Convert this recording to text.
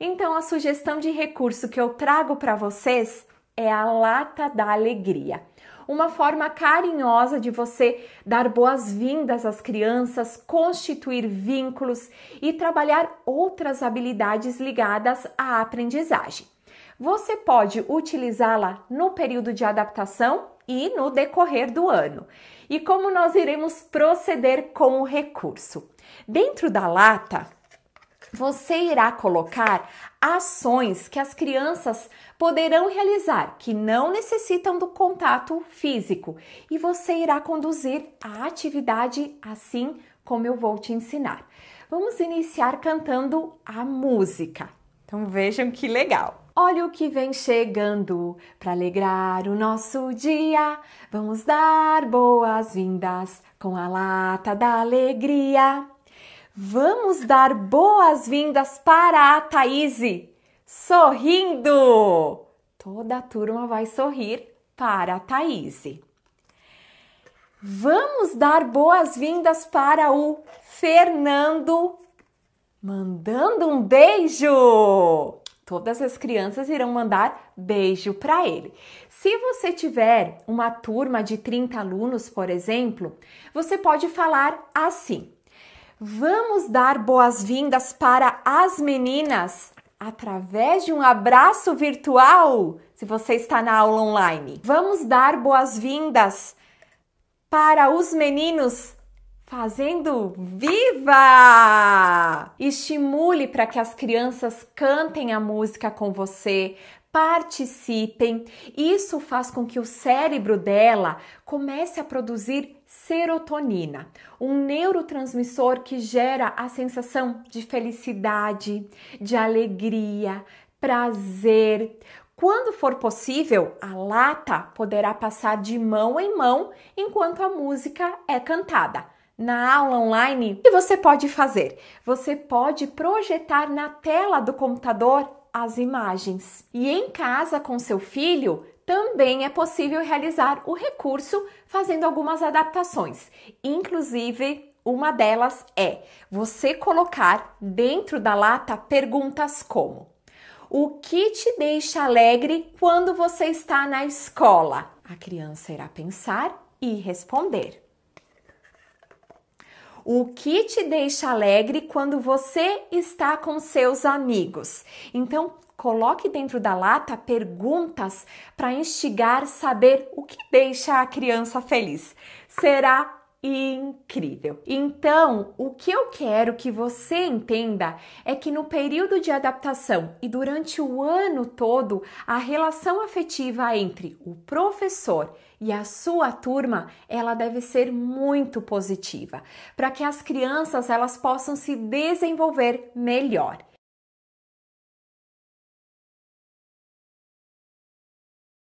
Então, a sugestão de recurso que eu trago para vocês é a lata da alegria. Uma forma carinhosa de você dar boas-vindas às crianças, constituir vínculos e trabalhar outras habilidades ligadas à aprendizagem. Você pode utilizá-la no período de adaptação e no decorrer do ano. E como nós iremos proceder com o recurso? Dentro da lata, você irá colocar ações que as crianças poderão realizar que não necessitam do contato físico e você irá conduzir a atividade assim como eu vou te ensinar. Vamos iniciar cantando a música. Então vejam que legal. Olha o que vem chegando para alegrar o nosso dia. Vamos dar boas-vindas com a lata da alegria. Vamos dar boas-vindas para a Thaís sorrindo! Toda a turma vai sorrir para a Thaís. Vamos dar boas-vindas para o Fernando, mandando um beijo! Todas as crianças irão mandar beijo para ele. Se você tiver uma turma de 30 alunos, por exemplo, você pode falar assim: Vamos dar boas-vindas para as meninas através de um abraço virtual, se você está na aula online. Vamos dar boas-vindas para os meninos fazendo viva! Estimule para que as crianças cantem a música com você, participem. Isso faz com que o cérebro dela comece a produzir serotonina, um neurotransmissor que gera a sensação de felicidade, de alegria, prazer. Quando for possível, a lata poderá passar de mão em mão enquanto a música é cantada. Na aula online, o que você pode fazer? Você pode projetar na tela do computador as imagens. E em casa com seu filho, também é possível realizar o recurso fazendo algumas adaptações. Inclusive, uma delas é você colocar dentro da lata perguntas como: O que te deixa alegre quando você está na escola? A criança irá pensar e responder. O que te deixa alegre quando você está com seus amigos? Então, coloque dentro da lata perguntas para instigar saber o que deixa a criança feliz. Será incrível. Então, o que eu quero que você entenda é que no período de adaptação e durante o ano todo, a relação afetiva entre o professor e a sua turma, ela deve ser muito positiva, para que as crianças elas possam se desenvolver melhor.